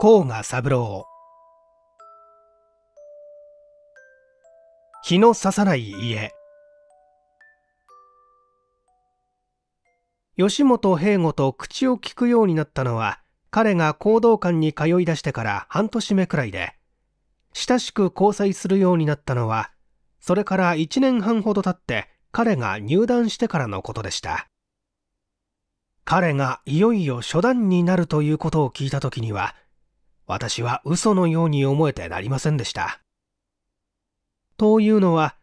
甲賀三郎日のささない家吉本平吾と口を聞くようになったのは彼が行道館に通い出してから半年目くらいで親しく交際するようになったのはそれから1年半ほど経って彼が入団してからのことでした彼がいよいよ初段になるということを聞いた時には私は嘘のように思えてなりませんでした。というのは、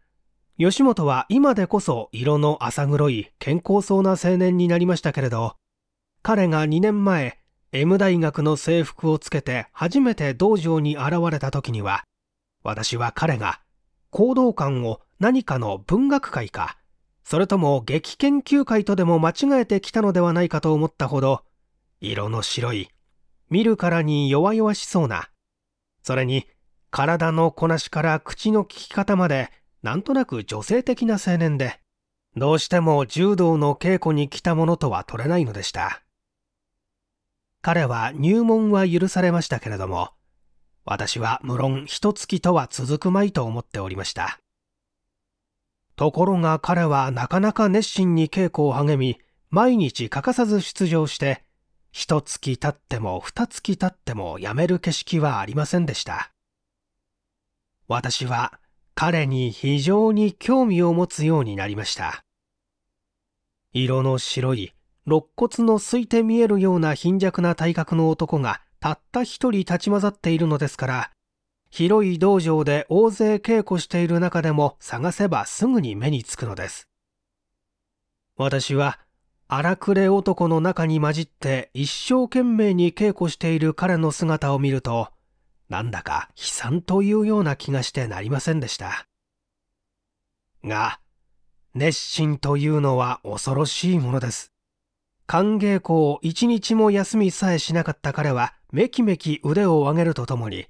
吉本は今でこそ色の浅黒い健康そうな青年になりましたけれど、彼が2年前、M 大学の制服をつけて初めて道場に現れた時には、私は彼が行動感を何かの文学界か、それとも劇研究会とでも間違えてきたのではないかと思ったほど、色の白い見るからに弱々しそうな、それに体のこなしから口の利き方までなんとなく女性的な青年で、どうしても柔道の稽古に来たものとは取れないのでした。彼は入門は許されましたけれども、私は無論一月とは続くまいと思っておりました。ところが彼はなかなか熱心に稽古を励み、毎日欠かさず出場して、一月経っても二月経ってもやめる景色はありませんでした。私は彼に非常に興味を持つようになりました。色の白い、肋骨のすいて見えるような貧弱な体格の男がたった一人立ち混ざっているのですから、広い道場で大勢稽古している中でも探せばすぐに目につくのです。私は荒くれ男の中に混じって一生懸命に稽古している彼の姿を見ると、なんだか悲惨というような気がしてなりませんでした。が、熱心というのは恐ろしいものです。歓迎校を一日も休みさえしなかった彼はめきめき腕を上げるとともに、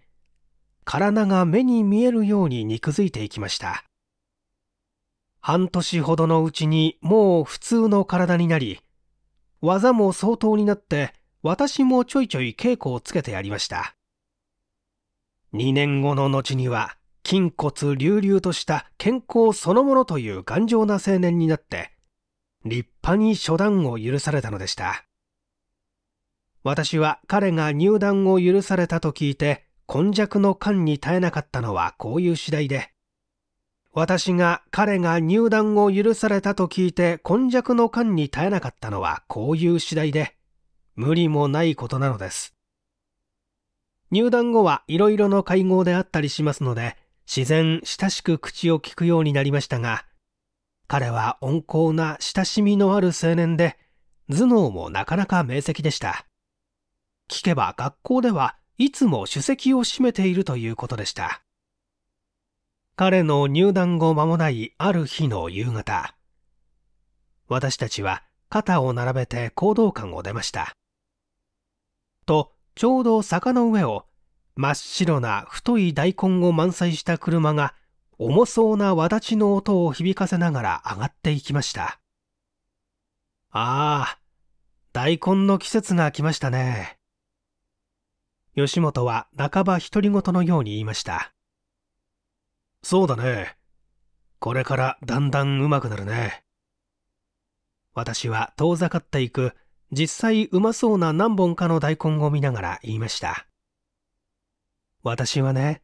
体が目に見えるように肉づいていきました。半年ほどのうちにもう普通の体になり、技も相当になって、私もちょいちょい稽古をつけてやりました。2年後の後には、筋骨隆々とした健康そのものという頑丈な青年になって、立派に初段を許されたのでした。私は彼が入団を許されたと聞いて、今弱の感に耐えなかったのはこういう次第で、私が彼が入団を許されたと聞いて根弱の間に耐えなかったのはこういう次第で、無理もないことなのです。入団後はいろいろの会合であったりしますので、自然親しく口を聞くようになりましたが、彼は温厚な親しみのある青年で、頭脳もなかなか明晰でした。聞けば学校ではいつも首席を占めているということでした。彼の入団後間もないある日の夕方、私たちは肩を並べて行動館を出ました。と、ちょうど坂の上を真っ白な太い大根を満載した車が重そうなわだちの音を響かせながら上がっていきました。ああ、大根の季節が来ましたね。吉本は半ば独り言のように言いました。そうだね。これからだんだんうまくなるね。私は遠ざかっていく、実際うまそうな何本かの大根を見ながら言いました。私はね、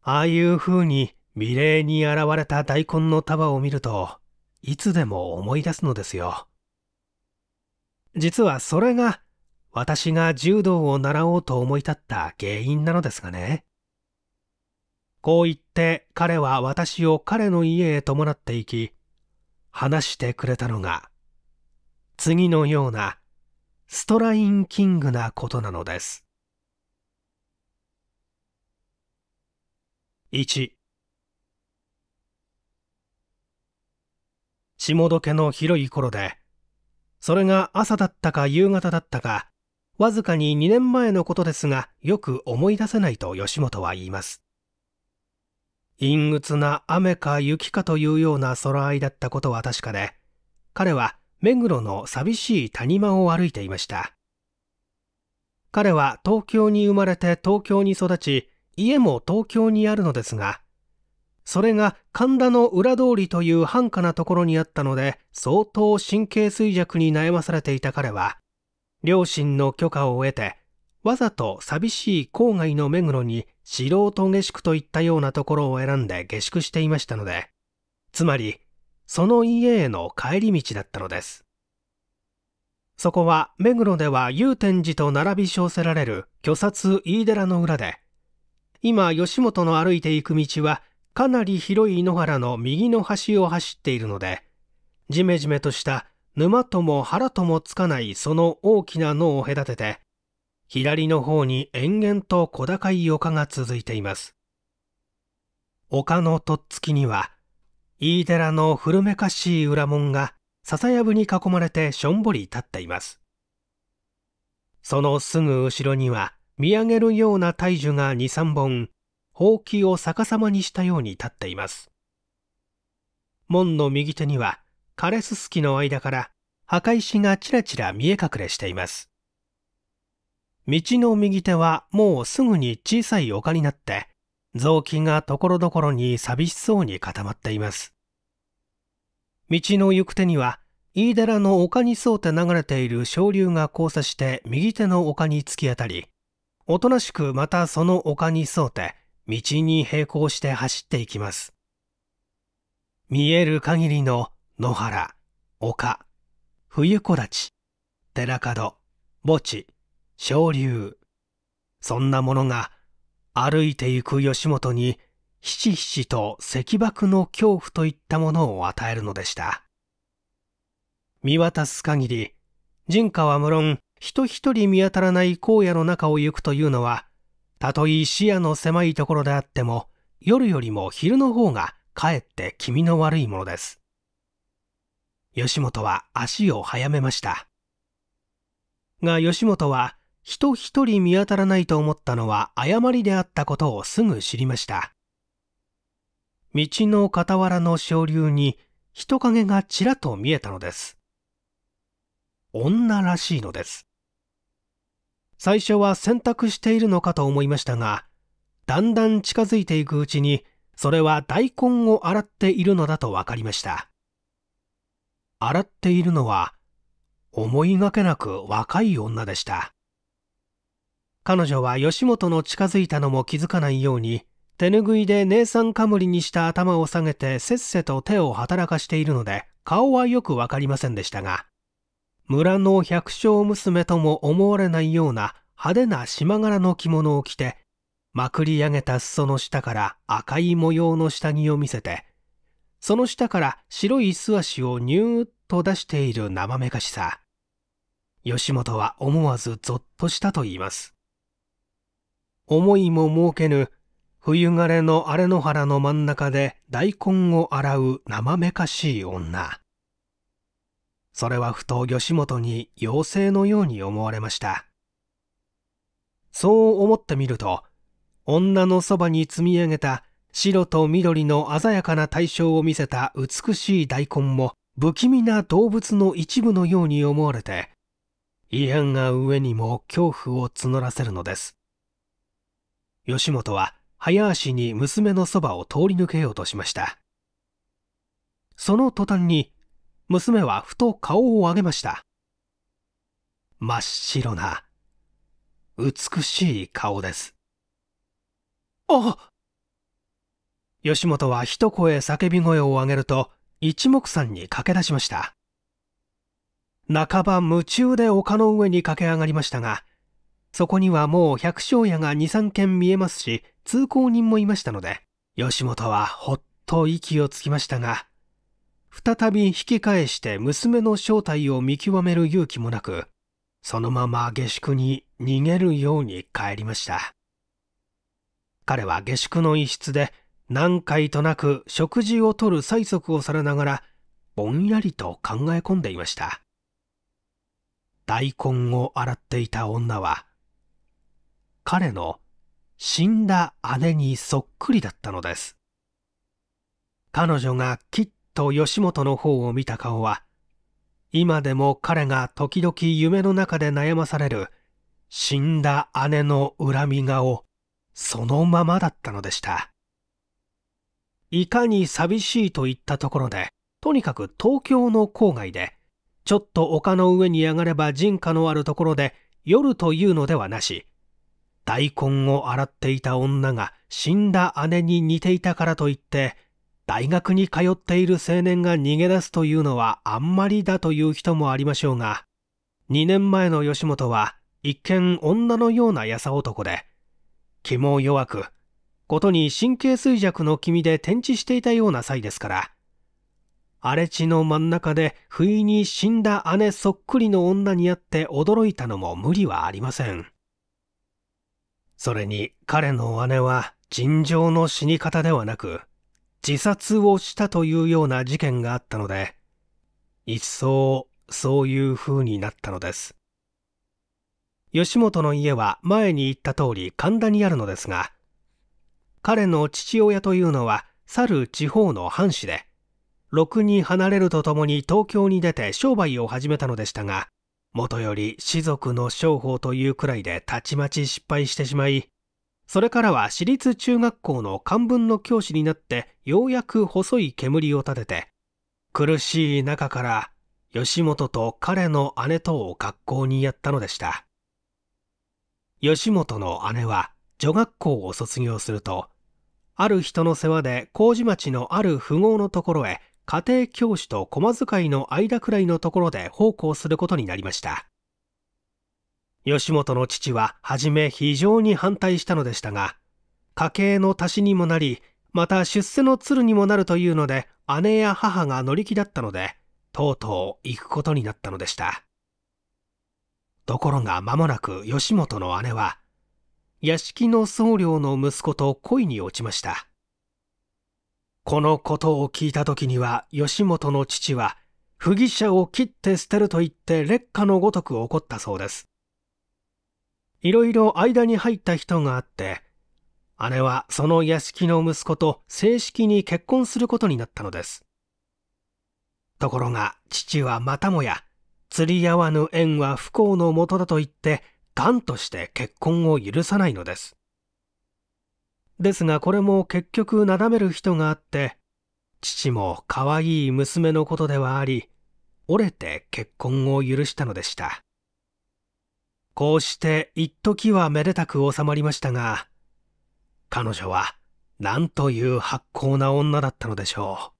ああいう風に未霊に現れた大根の束を見ると、いつでも思い出すのですよ。実はそれが、私が柔道を習おうと思い立った原因なのですがね。こう言って彼は私を彼の家へ伴っていき、話してくれたのが、次のようなストラインキングなことなのです。1下時の広い頃で、それが朝だったか夕方だったか、わずかに2年前のことですが、よく思い出せないと吉本は言います。陰鬱な雨か雪かというような空合いだったことは確かで、彼は目黒の寂しい谷間を歩いていました。彼は東京に生まれて東京に育ち、家も東京にあるのですが、それが神田の裏通りという繁華なところにあったので、相当神経衰弱に悩まされていた彼は、両親の許可を得て、わざと寂しい郊外の目黒に素人下宿といったようなところを選んで下宿していましたので、つまり、その家への帰り道だったのです。そこは目黒では祐天寺と並び称せられる虚殺飯寺の裏で、今吉本の歩いていく道はかなり広い井原の右の端を走っているので、じめじめとした沼とも腹ともつかないその大きな野を隔てて、左の方に延々と小高い丘が続いています。丘のとっつきには、飯寺の古めかしい裏門が笹やぶに囲まれてしょんぼり立っています。そのすぐ後ろには、見上げるような大樹が2、3本、ほうきを逆さまにしたように立っています。門の右手には、枯れすすきの間から、墓石がちらちら見え隠れしています。道の右手はもうすぐに小さい丘になって、雑巾がところどころに寂しそうに固まっています。道の行く手には、飯寺の丘に沿って流れている昇流が交差して右手の丘に突き当たり、おとなしくまたその丘に沿って道に並行して走っていきます。見える限りの野原、丘、冬木立、寺門、墓地、昇竜。そんなものが歩いて行く吉本にひしひしと石爆の恐怖といったものを与えるのでした。見渡す限り、人家は無論人一人見当たらない荒野の中を行くというのは、たとえ視野の狭いところであっても、夜よりも昼の方がかえって気味の悪いものです。吉本は足を早めました。が吉本は人一人見当たらないと思ったのは誤りであったことをすぐ知りました道の傍らの昇流に人影がちらと見えたのです女らしいのです最初は洗濯しているのかと思いましたがだんだん近づいていくうちにそれは大根を洗っているのだと分かりました洗っているのは思いがけなく若い女でした彼女は吉本の近づいたのも気づかないように、手ぬぐいで姉さんかむりにした頭を下げてせっせと手を働かしているので、顔はよくわかりませんでしたが、村の百姓娘とも思われないような派手な縞柄の着物を着て、まくり上げた裾の下から赤い模様の下着を見せて、その下から白い素足をニューッと出している生めかしさ。吉本は思わずぞっとしたと言います。思いも設けぬ冬枯れの荒れ野原の真ん中で大根を洗う生めかしい女それはふと吉本に妖精のように思われましたそう思ってみると女のそばに積み上げた白と緑の鮮やかな対象を見せた美しい大根も不気味な動物の一部のように思われて、異変が上にも恐怖を募らせるのです。吉本は早足に娘のそばを通り抜けようとしましたその途端に娘はふと顔を上げました真っ白な美しい顔ですあ吉本は一声叫び声を上げると一目散に駆け出しました半ば夢中で丘の上に駆け上がりましたがそこにはもう百姓家が2、3軒見えますし、通行人もいましたので、吉本はほっと息をつきましたが、再び引き返して娘の正体を見極める勇気もなく、そのまま下宿に逃げるように帰りました。彼は下宿の一室で何回となく食事をとる催促をされながら、ぼんやりと考え込んでいました。大根を洗っていた女は、彼の死んだ姉にそっくりだったのです。彼女がきっと吉本の方を見た顔は、今でも彼が時々夢の中で悩まされる死んだ姉の恨み顔そのままだったのでした。いかに寂しいといったところで、とにかく東京の郊外で、ちょっと丘の上に上がれば人家のあるところで夜というのではなし、大根を洗っていた女が死んだ姉に似ていたからといって、大学に通っている青年が逃げ出すというのはあんまりだという人もありましょうが、2年前の吉本は一見女のようなやさ男で、気も弱く、ことに神経衰弱の君で転地していたような際ですから、荒れ地の真ん中で不意に死んだ姉そっくりの女に会って驚いたのも無理はありません。それに彼の姉は尋常の死に方ではなく、自殺をしたというような事件があったので、一層そういう風になったのです。吉本の家は前に言った通り神田にあるのですが、彼の父親というのは去る地方の藩士で、ろくに離れるとともに東京に出て商売を始めたのでしたが、もとより士族の商法というくらいでたちまち失敗してしまい、それからは私立中学校の漢文の教師になってようやく細い煙を立てて、苦しい中から吉本と彼の姉とを学校にやったのでした。吉本の姉は女学校を卒業すると、ある人の世話で麹町のある富豪のところへ家庭教師と駒使いの間くらいのところで奉公することになりました。吉本の父は初め非常に反対したのでしたが、家計の足しにもなり、また出世の鶴にもなるというので、姉や母が乗り気だったので、とうとう行くことになったのでした。ところが間もなく吉本の姉は、屋敷の僧侶の息子と恋に落ちました。このことを聞いた時には義元の父は不義者を切って捨てると言って劣化のごとく怒ったそうです。いろいろ間に入った人があって、姉はその屋敷の息子と正式に結婚することになったのです。ところが父はまたもや、釣り合わぬ縁は不幸のもとだと言って、頑として結婚を許さないのです。ですがこれも結局なだめる人があって父も可愛い娘のことではあり折れて結婚を許したのでしたこうして一時はめでたく収まりましたが彼女は何という発酵な女だったのでしょ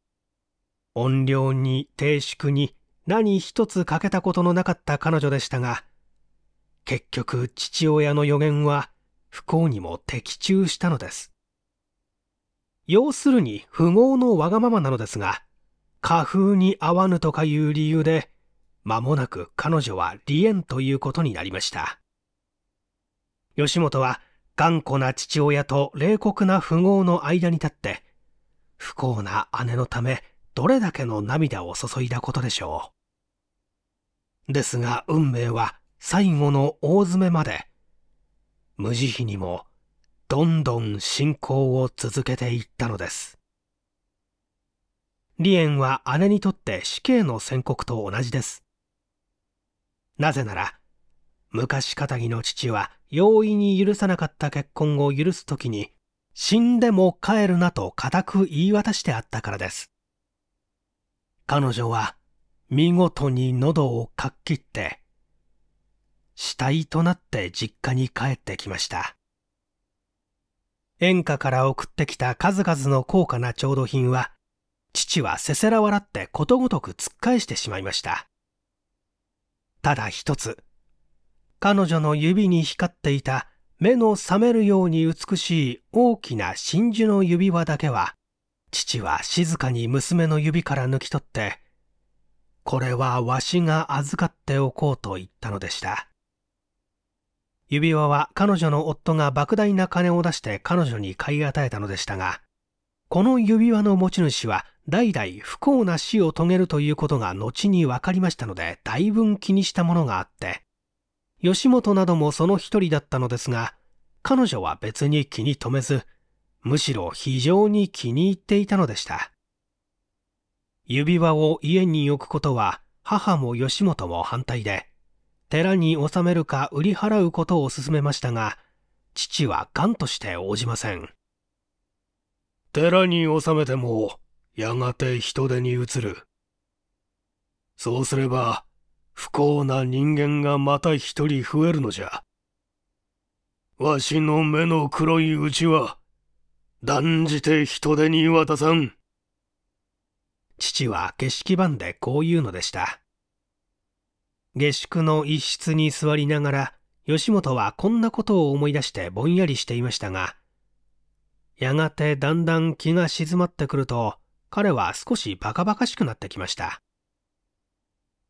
う怨霊に低粛に何一つ欠けたことのなかった彼女でしたが結局父親の予言は不幸にも的中したのです。要するに富豪のわがままなのですが、花風に合わぬとかいう理由で、間もなく彼女は離縁ということになりました。吉本は頑固な父親と冷酷な富豪の間に立って、不幸な姉のためどれだけの涙を注いだことでしょう。ですが運命は最後の大詰めまで無慈悲にもどんどん信仰を続けていったのです李園は姉にとって死刑の宣告と同じですなぜなら昔かたぎの父は容易に許さなかった結婚を許す時に死んでも帰るなと固く言い渡してあったからです彼女は見事に喉をかっきって死体となって実家に帰ってきました演歌から送ってきた数々の高価な調度品は父はせせら笑ってことごとく突っ返してしまいましたただ一つ彼女の指に光っていた目の覚めるように美しい大きな真珠の指輪だけは父は静かに娘の指から抜き取ってこれはわしが預かっておこうと言ったのでした指輪は彼女の夫が莫大な金を出して彼女に買い与えたのでしたが、この指輪の持ち主は代々不幸な死を遂げるということが後に分かりましたので、だいぶ気にしたものがあって、吉本などもその一人だったのですが、彼女は別に気に留めず、むしろ非常に気に入っていたのでした。指輪を家に置くことは母も吉本も反対で、寺に納めるか売り払うことを勧めましたが、父は頑として応じません。寺に納めても、やがて人手に移る。そうすれば、不幸な人間がまた一人増えるのじゃ。わしの目の黒いうちは、断じて人手に渡さん。父は景色版でこう言うのでした。下宿の一室に座りながら吉本はこんなことを思い出してぼんやりしていましたがやがてだんだん気が静まってくると彼は少しバカバカしくなってきました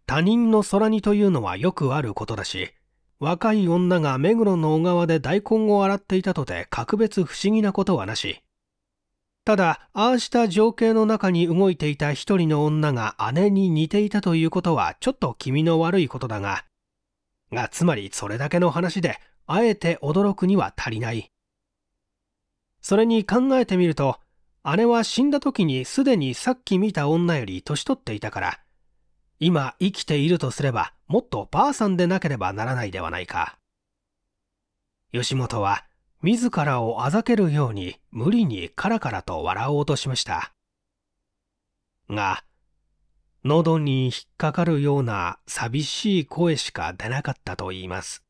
他人の空にというのはよくあることだし若い女が目黒の小川で大根を洗っていたとて格別不思議なことはなしただ、ああした情景の中に動いていた一人の女が姉に似ていたということはちょっと気味の悪いことだが、がつまりそれだけの話で、あえて驚くには足りない。それに考えてみると、姉は死んだ時にすでにさっき見た女より年取っていたから、今生きているとすればもっとばあさんでなければならないではないか。吉本は自らをあざけるように無理にカラカラと笑おうとしました。が、喉に引っかかるような寂しい声しか出なかったと言います。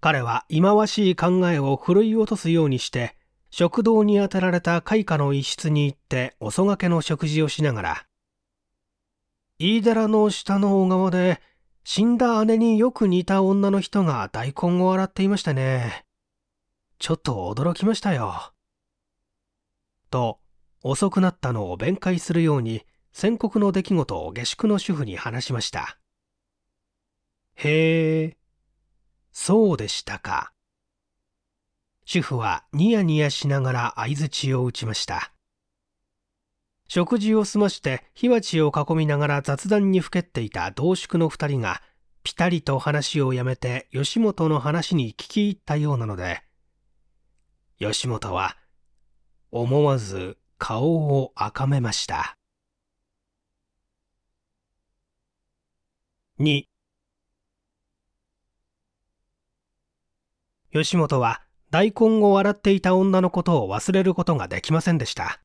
彼は忌まわしい考えをふるい落とすようにして、食堂に当たられた開花の一室に行って遅がけの食事をしながら、飯寺の下の小川で死んだ姉によく似た女の人が大根を洗っていましたね。ちょっと驚きましたよ。と、遅くなったのを弁解するように、宣告の出来事を下宿の主婦に話しました。へえ、そうでしたか。主婦はニヤニヤしながら相槌を打ちました。食事を済まして火鉢を囲みながら雑談にふけっていた同宿の2人が、ピタリと話をやめて吉本の話に聞き入ったようなので、吉本は思わず顔を赤めました2吉本は大根を洗っていた女のことを忘れることができませんでした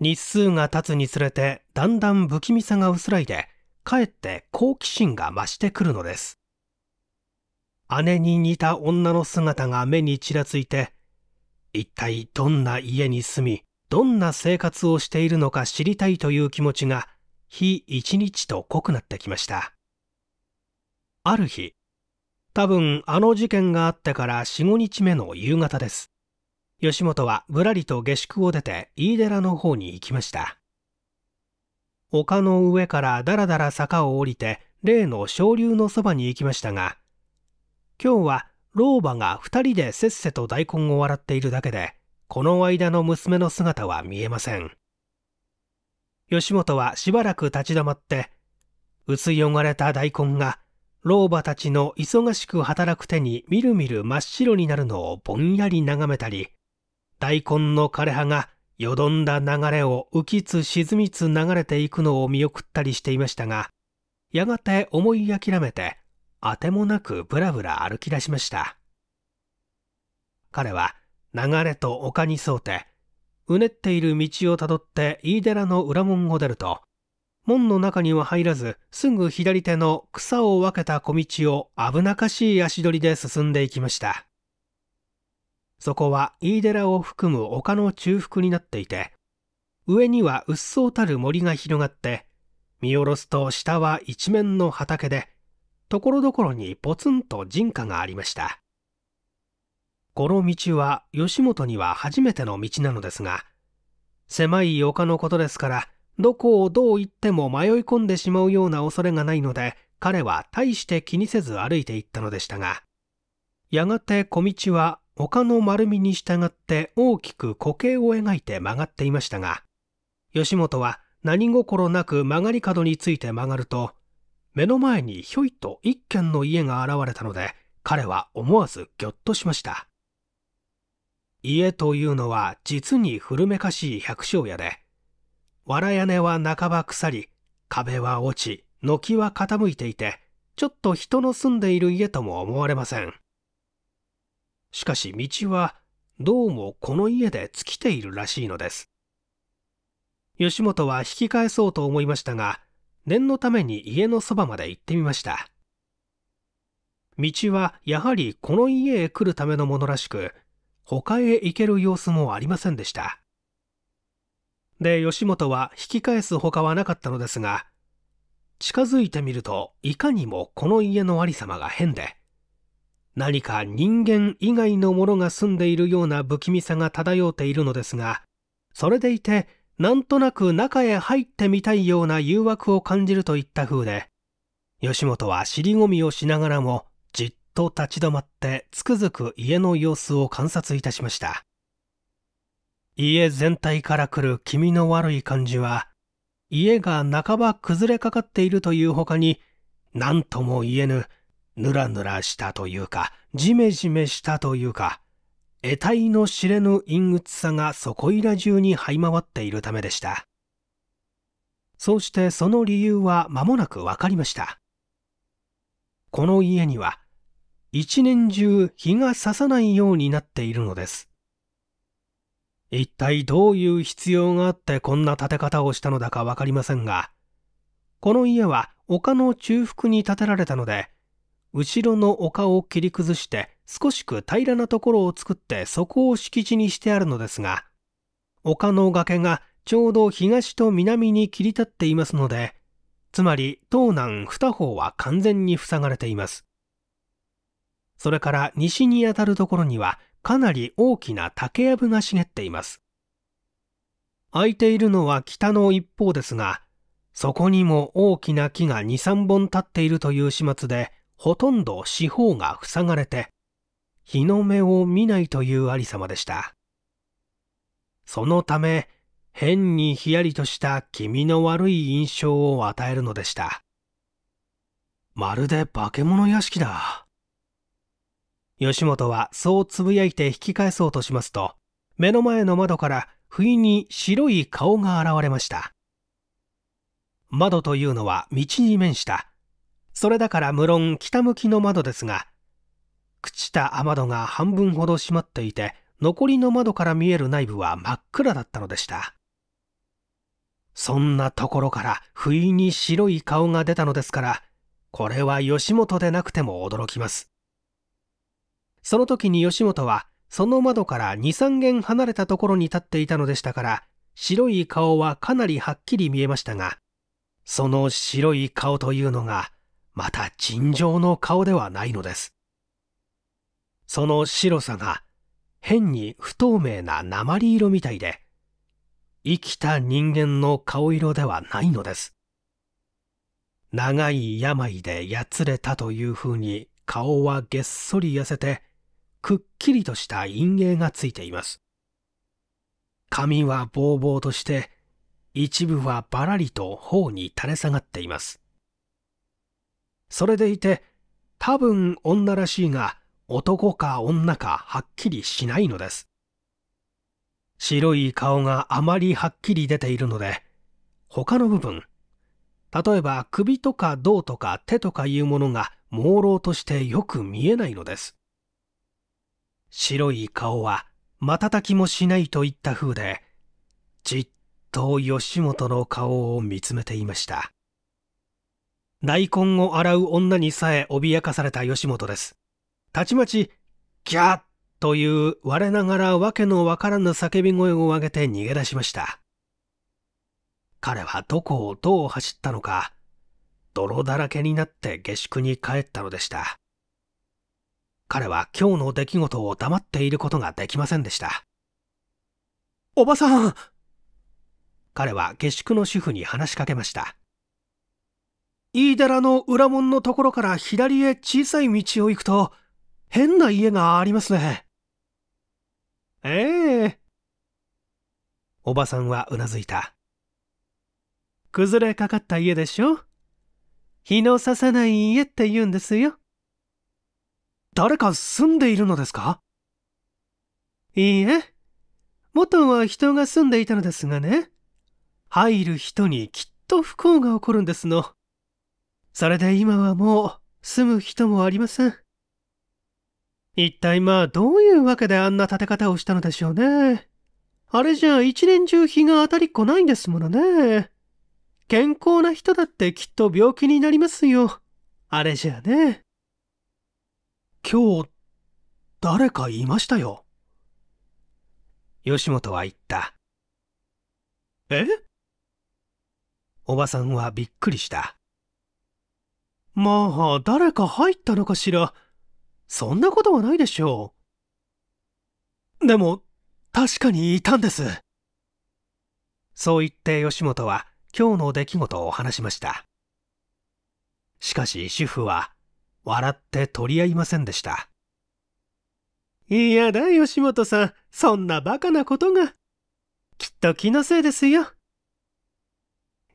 日数が経つにつれてだんだん不気味さが薄らいでかえって好奇心が増してくるのです姉に似た女の姿が目にちらついて、一体どんな家に住み、どんな生活をしているのか知りたいという気持ちが、日一日と濃くなってきました。ある日、多分あの事件があってから4、5日目の夕方です。吉本はぶらりと下宿を出て飯寺の方に行きました。丘の上からだらだら坂を降りて、例の昇流のそばに行きましたが、今日は老婆が2人でせっせと大根を笑っているだけでこの間の娘の姿は見えません吉本はしばらく立ち止まって薄汚れた大根が老婆たちの忙しく働く手にみるみる真っ白になるのをぼんやり眺めたり大根の枯れ葉がよどんだ流れを浮きつ沈みつ流れていくのを見送ったりしていましたがやがて思い諦めてあてもなくぶらぶら歩き出しました。彼は流れと丘に沿うて、うねっている道をたどって飯寺の裏門を出ると、門の中には入らず、すぐ左手の草を分けた小道を危なかしい足取りで進んでいきました。そこは飯寺を含む丘の中腹になっていて、上にはうっそうたる森が広がって、見下ろすと下は一面の畑で、ところどころにポツンと人家がありました。この道は吉本には初めての道なのですが、狭い丘のことですから、どこをどう行っても迷い込んでしまうような恐れがないので、彼は大して気にせず歩いていったのでしたが、やがて小道は丘の丸みに従って大きく固形を描いて曲がっていましたが、吉本は何心なく曲がり角について曲がると、目の前にひょいと一軒の家が現れたので彼は思わずぎょっとしました家というのは実に古めかしい百姓家で藁屋根は半ば腐り壁は落ち軒は傾いていてちょっと人の住んでいる家とも思われませんしかし道はどうもこの家で尽きているらしいのです吉本は引き返そうと思いましたが念のために家のそばまで行ってみました道はやはりこの家へ来るためのものらしく他へ行ける様子もありませんでしたで吉本は引き返すほかはなかったのですが近づいてみるといかにもこの家のありさまが変で何か人間以外のものが住んでいるような不気味さが漂っているのですがそれでいてなんとなく中へ入ってみたいような誘惑を感じるといった風で、吉本は尻込みをしながらも、じっと立ち止まってつくづく家の様子を観察いたしました。家全体から来る気味の悪い感じは、家が半ば崩れかかっているという他に、何とも言えぬ、ぬらぬらしたというか、じめじめしたというか、得体の知れぬ陰鬱さがそこいら中に這い回っているためでしたそうしてその理由は間もなく分かりましたこの家には一年中日が差さないようになっているのです一体どういう必要があってこんな建て方をしたのだか分かりませんがこの家は丘の中腹に建てられたので後ろの丘を切り崩して少しく平らなところを作ってそこを敷地にしてあるのですが、丘の崖がちょうど東と南に切り立っていますので、つまり東南二方は完全に塞がれています。それから西にあたるところにはかなり大きな竹やぶが茂っています。空いているのは北の一方ですが、そこにも大きな木が2、3本立っているという始末で、ほとんど四方が塞がれて、日の目を見ないというありさまでした。そのため、変にひやりとした気味の悪い印象を与えるのでした。まるで化け物屋敷だ。吉本はそうつぶやいて引き返そうとしますと、目の前の窓から不意に白い顔が現れました。窓というのは道に面した。それだから無論北向きの窓ですが、朽ちた雨戸が半分ほど閉まっていて残りの窓から見える内部は真っ暗だったのでしたそんなところから不意に白い顔が出たのですからこれは吉本でなくても驚きますその時に吉本はその窓から23軒離れたところに立っていたのでしたから白い顔はかなりはっきり見えましたがその白い顔というのがまた尋常の顔ではないのですその白さが変に不透明な鉛色みたいで、生きた人間の顔色ではないのです。長い病でやつれたというふうに顔はげっそり痩せて、くっきりとした陰影がついています。髪はぼうぼうとして、一部はばらりと頬に垂れ下がっています。それでいて、多分女らしいが、男か女かはっきりしないのです。白い顔があまりはっきり出ているので、他の部分、例えば首とか胴とか手とかいうものが朦朧としてよく見えないのです。白い顔は瞬きもしないといった風で、じっと吉本の顔を見つめていました。大根を洗う女にさえ脅かされた吉本です。たちまち、キャッという我ながら訳のわからぬ叫び声を上げて逃げ出しました。彼はどこをどう走ったのか、泥だらけになって下宿に帰ったのでした。彼は今日の出来事を黙っていることができませんでした。おばさん彼は下宿の主婦に話しかけました。飯寺の裏門のところから左へ小さい道を行くと、変な家がありますね。ええー、おばさんはうなずいた。崩れかかった家でしょ日の差さない家って言うんですよ。誰か住んでいるのですかいいえ。元は人が住んでいたのですがね。入る人にきっと不幸が起こるんですの。それで今はもう住む人もありません。一体まあどういうわけであんな建て方をしたのでしょうね。あれじゃ一年中日が当たりっこないんですものね。健康な人だってきっと病気になりますよ。あれじゃね。今日、誰かいましたよ。吉本は言った。えおばさんはびっくりした。まあ、誰か入ったのかしら。そんなことはないでしょう。でも、確かにいたんです。そう言って吉本は今日の出来事を話しました。しかし主婦は笑って取り合いませんでした。いやだ、吉本さん。そんなバカなことが。きっと気のせいですよ。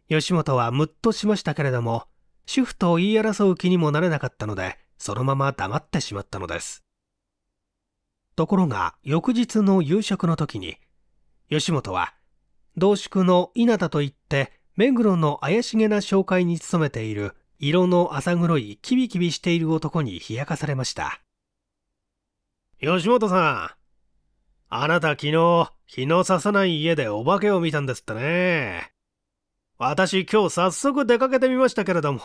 吉本はムッとしましたけれども、主婦と言い争う気にもなれなかったので、そのまま黙ってしまったのですところが翌日の夕食の時に吉本は同宿の稲田といって目黒の怪しげな紹介に勤めている色の浅黒いキビキビしている男に冷やかされました吉本さんあなた昨日日のささない家でお化けを見たんですってね私今日早速出かけてみましたけれども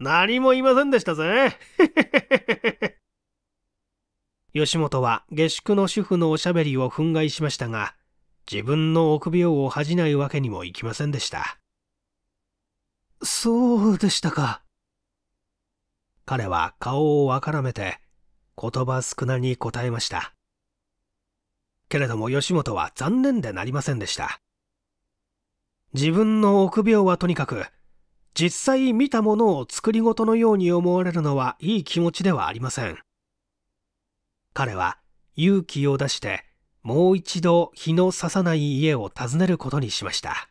何も言いませんでしたぜ。吉本は下宿の主婦のおしゃべりを憤慨しましたが、自分の臆病を恥じないわけにもいきませんでした。そうでしたか。彼は顔をわからめて、言葉少なに答えました。けれども吉本は残念でなりませんでした。自分の臆病はとにかく、実際見たものを作り事のように思われるのはいい気持ちではありません彼は勇気を出してもう一度日の差さない家を訪ねることにしました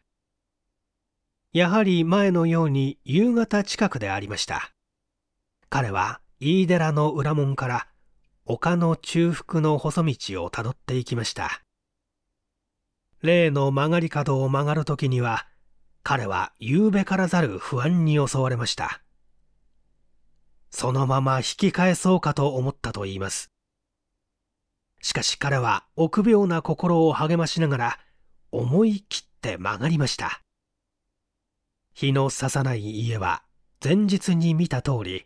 やはり前のように夕方近くでありました彼は飯寺の裏門から丘の中腹の細道をたどっていきました例の曲がり角を曲がる時には彼は夕べからざる不安に襲われました。そのまま引き返そうかと思ったと言います。しかし彼は臆病な心を励ましながら思い切って曲がりました。日のささない家は前日に見た通り、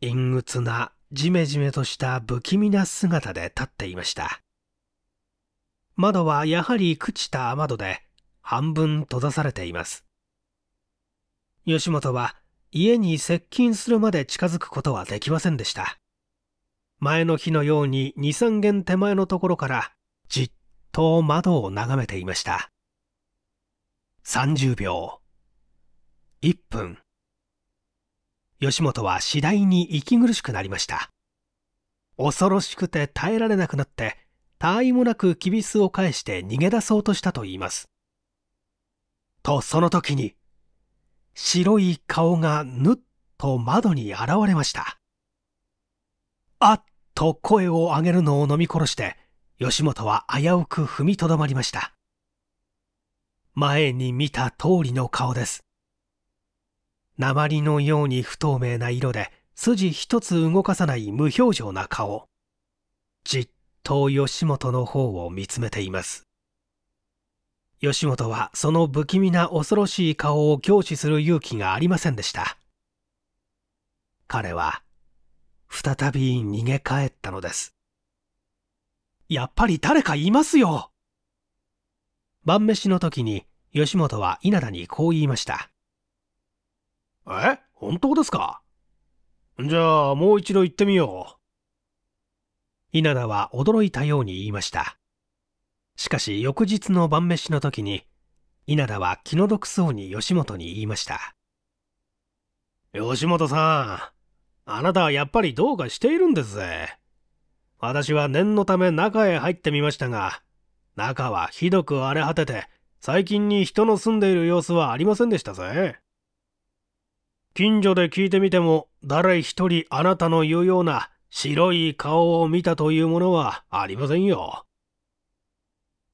陰鬱なじめじめとした不気味な姿で立っていました。窓はやはり朽ちた雨戸で、半分閉ざされています吉本は家に接近するまで近づくことはできませんでした前の日のように23軒手前のところからじっと窓を眺めていました30秒1分吉本は次第に息苦しくなりました恐ろしくて耐えられなくなって他愛もなくキビスを返して逃げ出そうとしたといいますとその時に白い顔がぬっと窓に現れましたあっと声を上げるのを飲み殺して吉本は危うく踏みとどまりました前に見た通りの顔です鉛のように不透明な色で筋一つ動かさない無表情な顔じっと吉本の方を見つめています吉本はその不気味な恐ろしい顔を凝視する勇気がありませんでした。彼は、再び逃げ帰ったのです。やっぱり誰かいますよ晩飯の時に、吉本は稲田にこう言いました。え本当ですかじゃあ、もう一度行ってみよう。稲田は驚いたように言いました。しかし翌日の晩飯の時に稲田は気の毒そうに吉本に言いました吉本さんあなたはやっぱりどうかしているんですぜ私は念のため中へ入ってみましたが中はひどく荒れ果てて最近に人の住んでいる様子はありませんでしたぜ近所で聞いてみても誰一人あなたの言うような白い顔を見たというものはありませんよ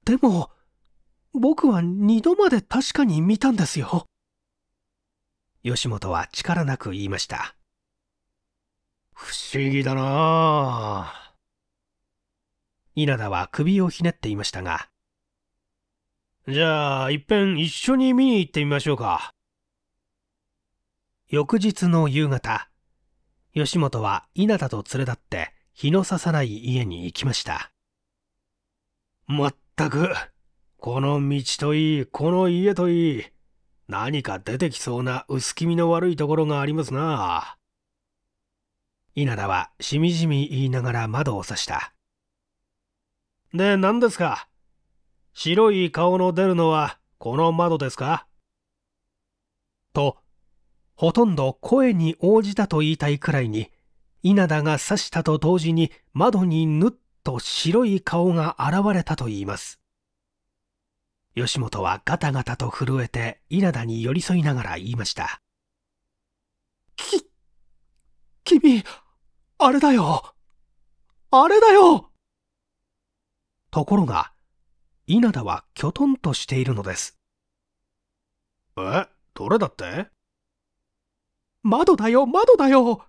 でも、僕は二度まで確かに見たんですよ。吉本は力なく言いました。不思議だなぁ。稲田は首をひねっていましたが。じゃあ、いっぺん一緒に見に行ってみましょうか。翌日の夕方、吉本は稲田と連れ立って日のささない家に行きました。まっったく、この道といい、この家といい、何か出てきそうな薄気味の悪いところがありますな。稲田はしみじみ言いながら窓を刺した。で、何ですか白い顔の出るのはこの窓ですかと、ほとんど声に応じたと言いたいくらいに、稲田が刺したと同時に窓にぬっと白い顔が現れたといいます吉本はガタガタと震えて稲田に寄り添いながら言いましたき君あれだよあれだよところが稲田はきょとんとしているのですえどれだって窓だよ窓だよ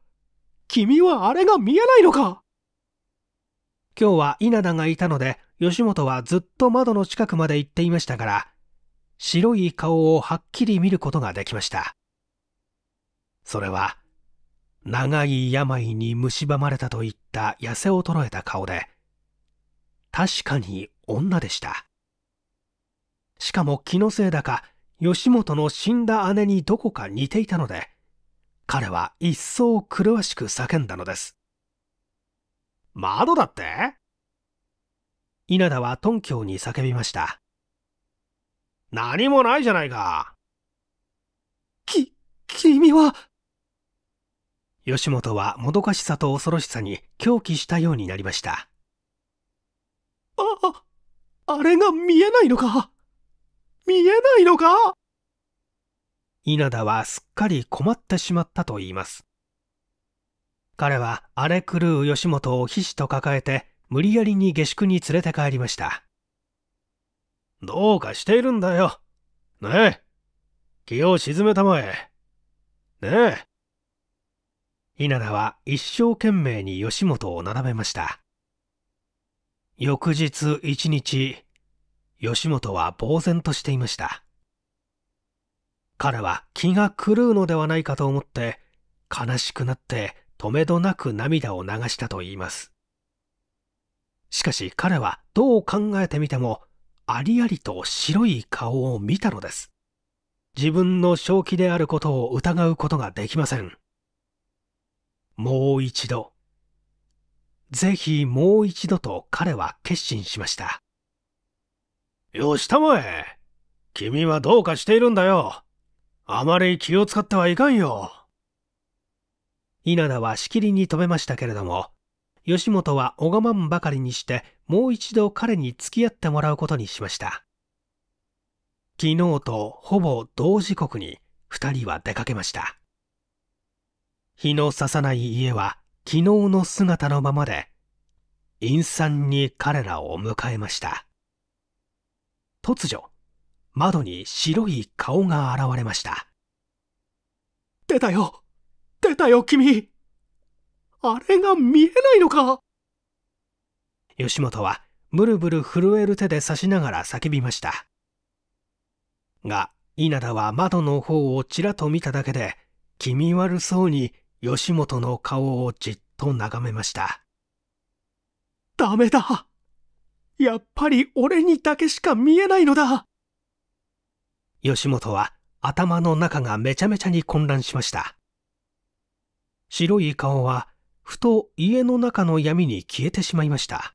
君はあれが見えないのか今日は稲田がいたので、吉本はずっと窓の近くまで行っていましたから、白い顔をはっきり見ることができました。それは、長い病に蝕まれたといった痩せ衰えた顔で、確かに女でした。しかも気のせいだか、吉本の死んだ姉にどこか似ていたので、彼は一層狂わしく叫んだのです。窓だって稲田は頓胸に叫びました。何もないじゃないか。き、君は。吉本はもどかしさと恐ろしさに狂気したようになりました。あ、あれが見えないのか見えないのか稲田はすっかり困ってしまったと言います。彼は荒れ狂う吉本をひしと抱えて無理やりに下宿に連れて帰りましたどうかしているんだよねえ気を沈めたまえねえ稲田は一生懸命に吉本を並べました翌日一日吉本は呆然としていました彼は気が狂うのではないかと思って悲しくなって止めどなく涙を流したと言います。しかし彼はどう考えてみても、ありありと白い顔を見たのです。自分の正気であることを疑うことができません。もう一度。ぜひもう一度と彼は決心しました。たまえ。君はどうかしているんだよ。あまり気を使ってはいかんよ。稲田はしきりに止めましたけれども吉本はおがまんばかりにしてもう一度彼に付き合ってもらうことにしました昨日とほぼ同時刻に2人は出かけました日のささない家は昨日の姿のままで陰惨に彼らを迎えました突如窓に白い顔が現れました出たよ出たよ、君。あれが見えないのか吉本は、ブルブル震える手で刺しながら叫びました。が、稲田は窓の方をちらと見ただけで、気味悪そうに吉本の顔をじっと眺めました。ダメだ。やっぱり俺にだけしか見えないのだ。吉本は頭の中がめちゃめちゃに混乱しました。白い顔はふと家の中の闇に消えてしまいました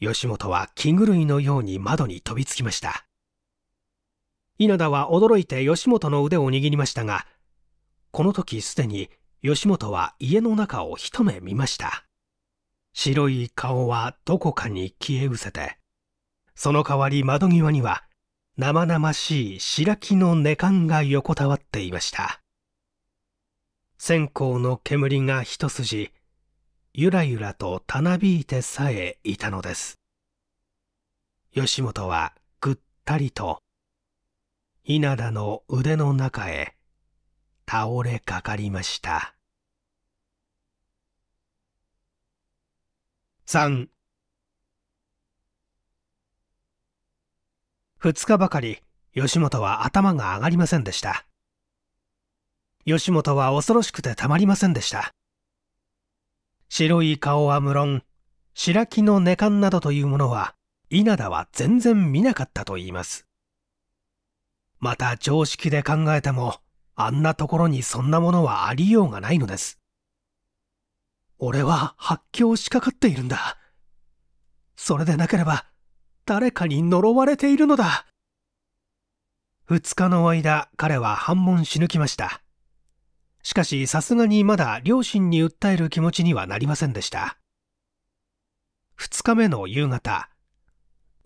吉本は気狂いのように窓に飛びつきました稲田は驚いて吉本の腕を握りましたがこの時すでに吉本は家の中を一目見ました白い顔はどこかに消え失せてその代わり窓際には生々しい白木の寝感が横たわっていました線香の煙が一筋ゆらゆらとたなびいてさえいたのです吉本はぐったりと稲田の腕の中へ倒れかかりました三、2日ばかり吉本は頭が上がりませんでした吉本は恐ろしくてたまりませんでした。白い顔は無論、白木の寝冠などというものは、稲田は全然見なかったと言います。また常識で考えても、あんなところにそんなものはありようがないのです。俺は発狂しかかっているんだ。それでなければ、誰かに呪われているのだ。二日の間、彼は反問し抜きました。しかしさすがにまだ両親に訴える気持ちにはなりませんでした2日目の夕方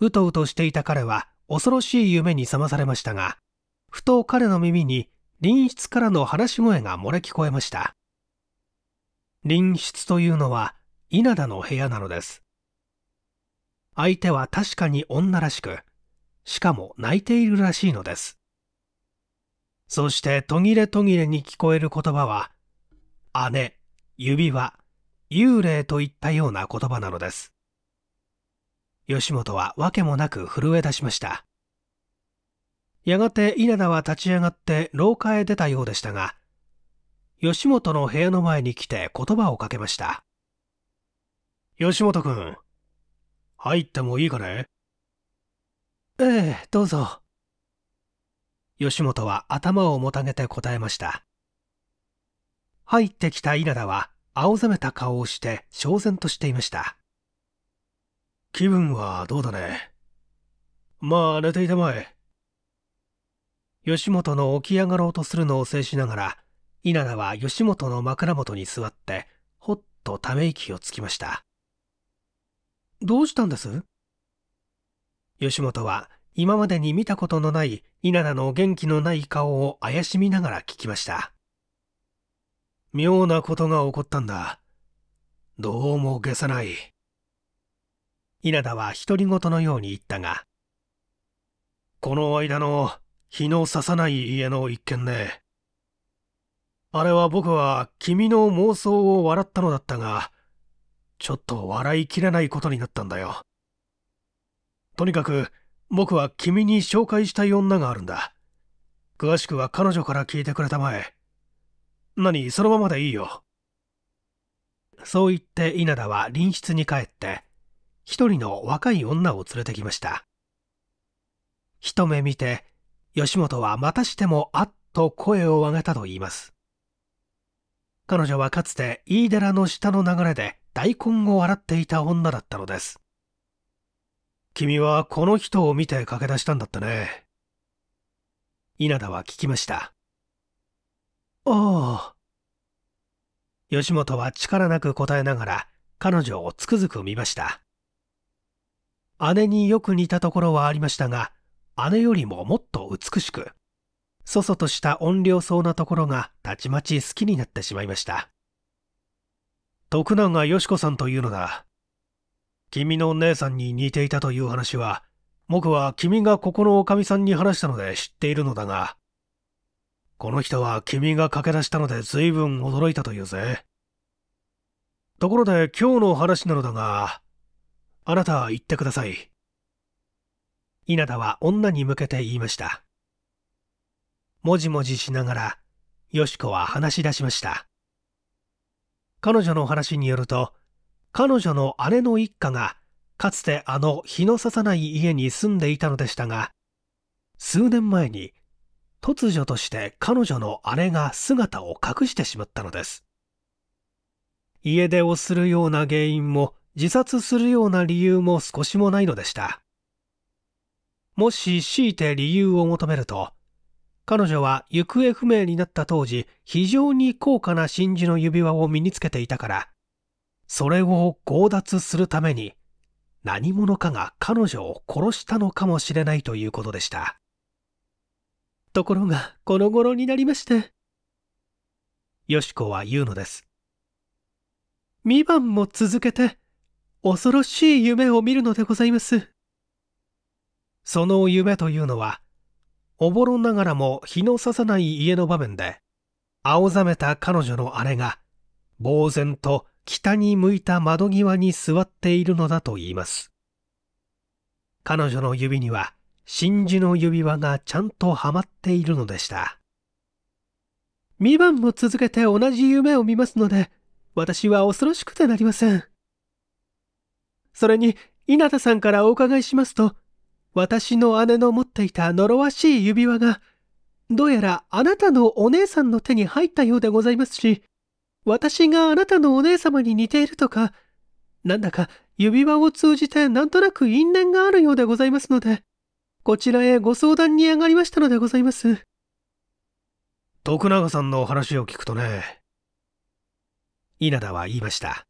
うとうとしていた彼は恐ろしい夢に覚まされましたがふと彼の耳に隣室からの話し声が漏れ聞こえました隣室というのは稲田の部屋なのです相手は確かに女らしくしかも泣いているらしいのですそして途切れ途切れに聞こえる言葉は、姉、指輪、幽霊といったような言葉なのです。吉本は訳もなく震え出しました。やがて稲田は立ち上がって廊下へ出たようでしたが、吉本の部屋の前に来て言葉をかけました。吉本くん、入ってもいいかねええ、どうぞ。吉本は頭をもたげて答えました。入ってきた稲田は青ざめた顔をして焦然としていました。気分はどうだね。まあ寝ていたまえ。吉本の起き上がろうとするのを制しながら、稲田は吉本の枕元に座って、ほっとため息をつきました。どうしたんです吉本は今までに見たことのない稲田の元気のない顔を怪しみながら聞きました。妙なことが起こったんだ。どうも消さない。稲田は独り言のように言ったが、この間の日の差さない家の一件ね。あれは僕は君の妄想を笑ったのだったが、ちょっと笑いきれないことになったんだよ。とにかく僕は君に紹介したい女があるんだ。詳しくは彼女から聞いてくれたまえ。何、そのままでいいよ。そう言って稲田は隣室に帰って、一人の若い女を連れてきました。一目見て、吉本はまたしてもあっと声を上げたと言います。彼女はかつて飯寺の下の流れで大根を洗っていた女だったのです。君はこの人を見て駆け出したんだったね。稲田は聞きました。ああ。吉本は力なく答えながら彼女をつくづく見ました。姉によく似たところはありましたが、姉よりももっと美しく、そそとした怨霊そうなところがたちまち好きになってしまいました。徳永よし子さんというのだ。君の姉さんに似ていたという話は、僕は君がここのおかみさんに話したので知っているのだが、この人は君が駆け出したので随分驚いたというぜ。ところで今日の話なのだが、あなた言ってください。稲田は女に向けて言いました。もじもじしながら、よしこは話し出しました。彼女の話によると、彼女の姉の一家がかつてあの日のささない家に住んでいたのでしたが数年前に突如として彼女の姉が姿を隠してしまったのです家出をするような原因も自殺するような理由も少しもないのでしたもし強いて理由を求めると彼女は行方不明になった当時非常に高価な真珠の指輪を身につけていたからそれを強奪するために何者かが彼女を殺したのかもしれないということでした。ところが、この頃になりまして。よしこは言うのです。2番も続けて、恐ろしい夢を見るのでございます。その夢というのは、おぼろながらも日の差さない家の場面で、青ざめた彼女の姉が、呆然と北に向いた窓際に座っているのだと言います。彼女の指には真珠の指輪がちゃんとはまっているのでした。2番も続けて同じ夢を見ますので、私は恐ろしくてなりません。それに、稲田さんからお伺いしますと、私の姉の持っていた呪わしい指輪が、どうやらあなたのお姉さんの手に入ったようでございますし、私があなたのお姉様に似ているとか、なんだか指輪を通じてなんとなく因縁があるようでございますので、こちらへご相談に上がりましたのでございます。徳永さんのお話を聞くとね、稲田は言いました。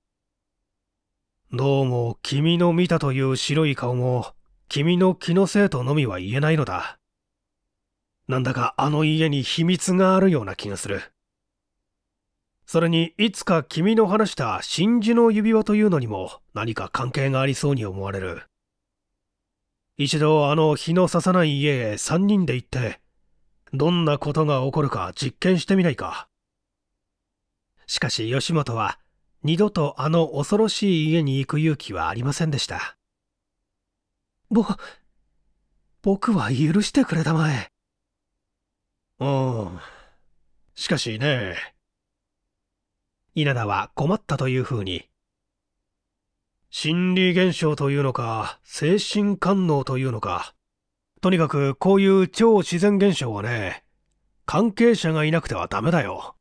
どうも君の見たという白い顔も、君の気のせいとのみは言えないのだ。なんだかあの家に秘密があるような気がする。それにいつか君の話した真珠の指輪というのにも何か関係がありそうに思われる一度あの日のささない家へ3人で行ってどんなことが起こるか実験してみないかしかし吉本は二度とあの恐ろしい家に行く勇気はありませんでしたぼ僕は許してくれたまえうんしかしね稲田は困ったというふうに。心理現象というのか、精神官能というのか。とにかくこういう超自然現象はね、関係者がいなくてはダメだよ。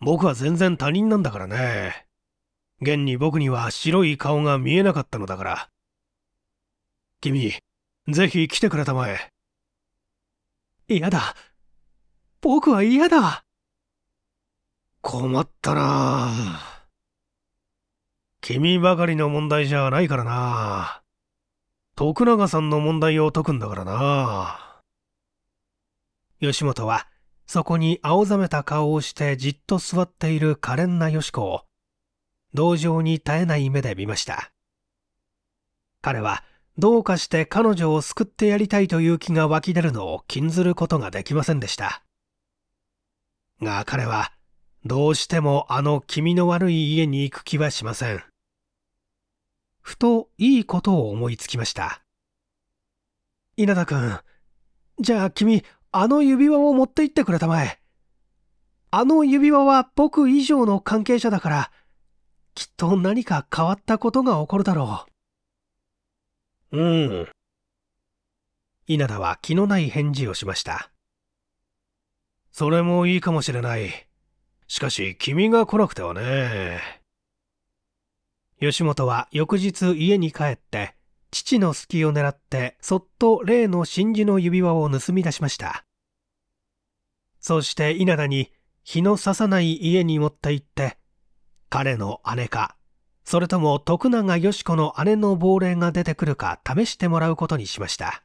僕は全然他人なんだからね。現に僕には白い顔が見えなかったのだから。君、ぜひ来てくれたまえ。嫌だ。僕は嫌だ。困ったな君ばかりの問題じゃないからな徳永さんの問題を解くんだからな吉本はそこに青ざめた顔をしてじっと座っている可憐なよし子を同情に絶えない目で見ました彼はどうかして彼女を救ってやりたいという気が湧き出るのを禁ずることができませんでしたが彼はどうしてもあの気味の悪い家に行く気はしません。ふといいことを思いつきました。稲田君、じゃあ君、あの指輪を持って行ってくれたまえ。あの指輪は僕以上の関係者だから、きっと何か変わったことが起こるだろう。うん。稲田は気のない返事をしました。それもいいかもしれない。しかし、君が来なくてはね。吉本は翌日家に帰って、父の隙を狙って、そっと例の真珠の指輪を盗み出しました。そして稲田に日の差さない家に持って行って、彼の姉か、それとも徳永よし子の姉の亡霊が出てくるか試してもらうことにしました。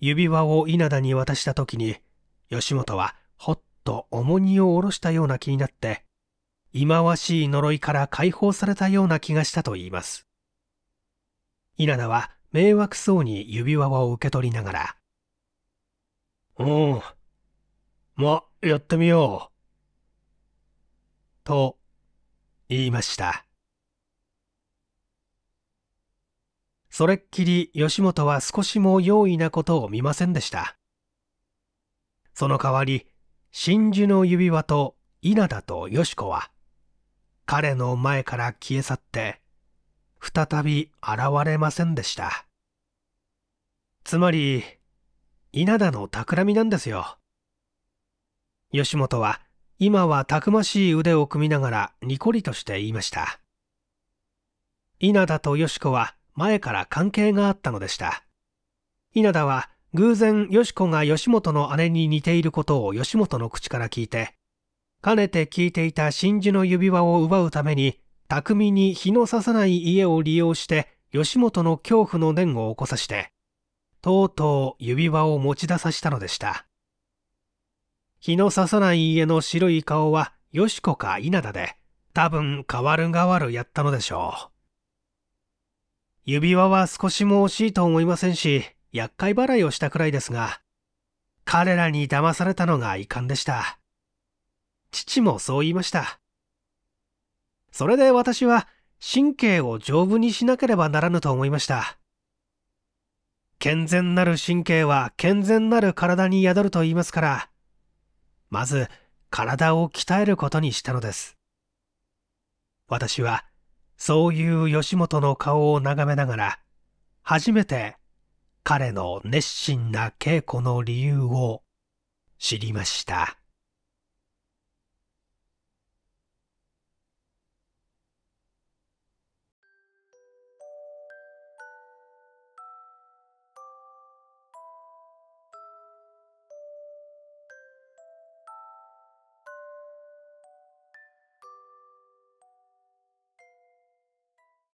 指輪を稲田に渡した時に、吉本はほっと重荷を下ろしたような気になって、忌まわしい呪いから解放されたような気がしたと言います。稲田は迷惑そうに指輪を受け取りながら、うん。ま、やってみよう。と、言いました。それっきり吉本は少しも容易なことを見ませんでした。その代わり、真珠の指輪と稲田とよし子は、彼の前から消え去って、再び現れませんでした。つまり、稲田の企みなんですよ。吉本は、今はたくましい腕を組みながらニコリとして言いました。稲田とよし子は前から関係があったのでした。稲田は偶然、よしこが吉本の姉に似ていることを吉本の口から聞いて、かねて聞いていた真珠の指輪を奪うために、巧みに日の差さない家を利用して、吉本の恐怖の念を起こさして、とうとう指輪を持ち出さしたのでした。日の差さない家の白い顔は、よしこか稲田で、多分変わる変わるやったのでしょう。指輪は少しも惜しいと思いませんし、厄介払いをしたくらいですが、彼らに騙されたのが遺憾でした。父もそう言いました。それで私は神経を丈夫にしなければならぬと思いました。健全なる神経は健全なる体に宿ると言いますから、まず体を鍛えることにしたのです。私はそういう吉本の顔を眺めながら、初めて彼の熱心な稽古の理由を知りました。